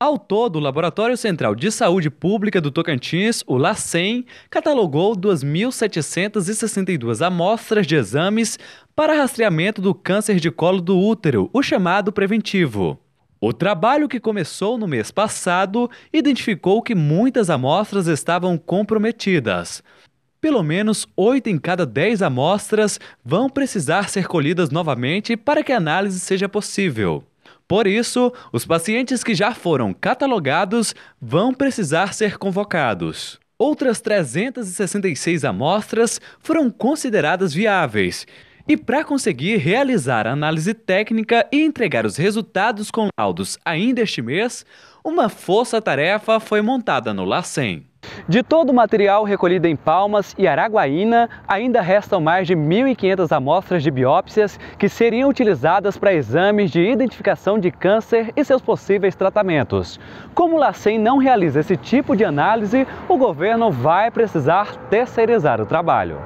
Ao todo, o Laboratório Central de Saúde Pública do Tocantins, o LACEN, catalogou 2.762 amostras de exames para rastreamento do câncer de colo do útero, o chamado preventivo. O trabalho que começou no mês passado identificou que muitas amostras estavam comprometidas. Pelo menos 8 em cada 10 amostras vão precisar ser colhidas novamente para que a análise seja possível. Por isso, os pacientes que já foram catalogados vão precisar ser convocados. Outras 366 amostras foram consideradas viáveis. E para conseguir realizar a análise técnica e entregar os resultados com laudos ainda este mês, uma força-tarefa foi montada no LACEN. De todo o material recolhido em Palmas e Araguaína, ainda restam mais de 1.500 amostras de biópsias que seriam utilizadas para exames de identificação de câncer e seus possíveis tratamentos. Como o LACEN não realiza esse tipo de análise, o governo vai precisar terceirizar o trabalho.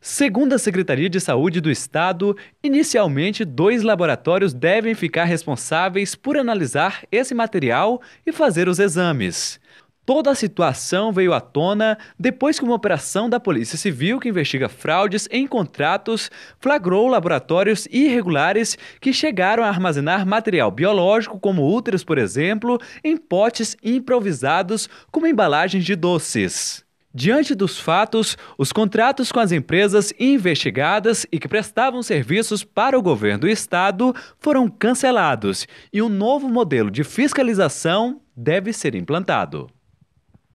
Segundo a Secretaria de Saúde do Estado, inicialmente dois laboratórios devem ficar responsáveis por analisar esse material e fazer os exames. Toda a situação veio à tona depois que uma operação da Polícia Civil que investiga fraudes em contratos flagrou laboratórios irregulares que chegaram a armazenar material biológico, como úteros, por exemplo, em potes improvisados como embalagens de doces. Diante dos fatos, os contratos com as empresas investigadas e que prestavam serviços para o governo do estado foram cancelados e um novo modelo de fiscalização deve ser implantado.